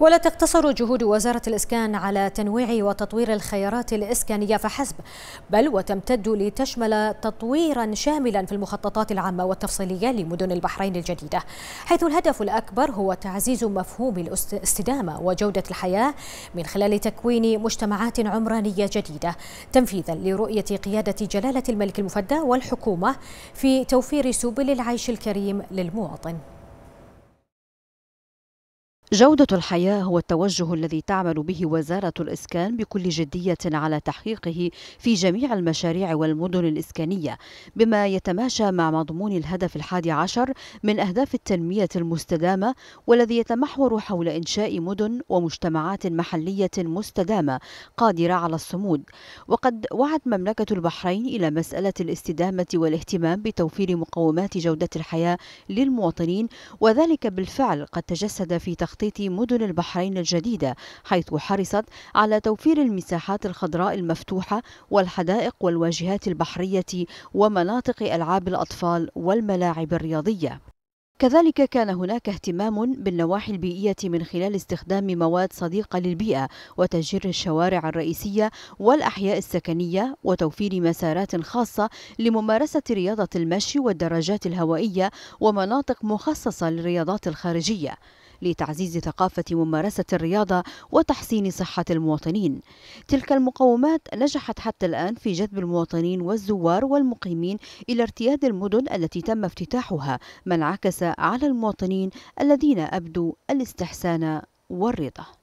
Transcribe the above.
ولا تقتصر جهود وزارة الإسكان على تنويع وتطوير الخيارات الإسكانية فحسب بل وتمتد لتشمل تطويرا شاملا في المخططات العامة والتفصيلية لمدن البحرين الجديدة حيث الهدف الأكبر هو تعزيز مفهوم الاستدامة وجودة الحياة من خلال تكوين مجتمعات عمرانية جديدة تنفيذا لرؤية قيادة جلالة الملك المفدى والحكومة في توفير سبل العيش الكريم للمواطن جودة الحياة هو التوجه الذي تعمل به وزارة الإسكان بكل جدية على تحقيقه في جميع المشاريع والمدن الإسكانية بما يتماشى مع مضمون الهدف الحادي عشر من أهداف التنمية المستدامة والذي يتمحور حول إنشاء مدن ومجتمعات محلية مستدامة قادرة على الصمود وقد وعد مملكة البحرين إلى مسألة الاستدامة والاهتمام بتوفير مقومات جودة الحياة للمواطنين وذلك بالفعل قد تجسد في تخطيط تخطيط مدن البحرين الجديدة حيث حرصت على توفير المساحات الخضراء المفتوحة والحدائق والواجهات البحرية ومناطق ألعاب الأطفال والملاعب الرياضية كذلك كان هناك اهتمام بالنواحي البيئية من خلال استخدام مواد صديقة للبيئة وتشجير الشوارع الرئيسية والأحياء السكنية وتوفير مسارات خاصة لممارسة رياضة المشي والدراجات الهوائية ومناطق مخصصة للرياضات الخارجية لتعزيز ثقافة ممارسة الرياضة وتحسين صحة المواطنين تلك المقومات نجحت حتى الآن في جذب المواطنين والزوار والمقيمين إلى ارتياد المدن التي تم افتتاحها ما انعكس على المواطنين الذين أبدوا الاستحسان والرضا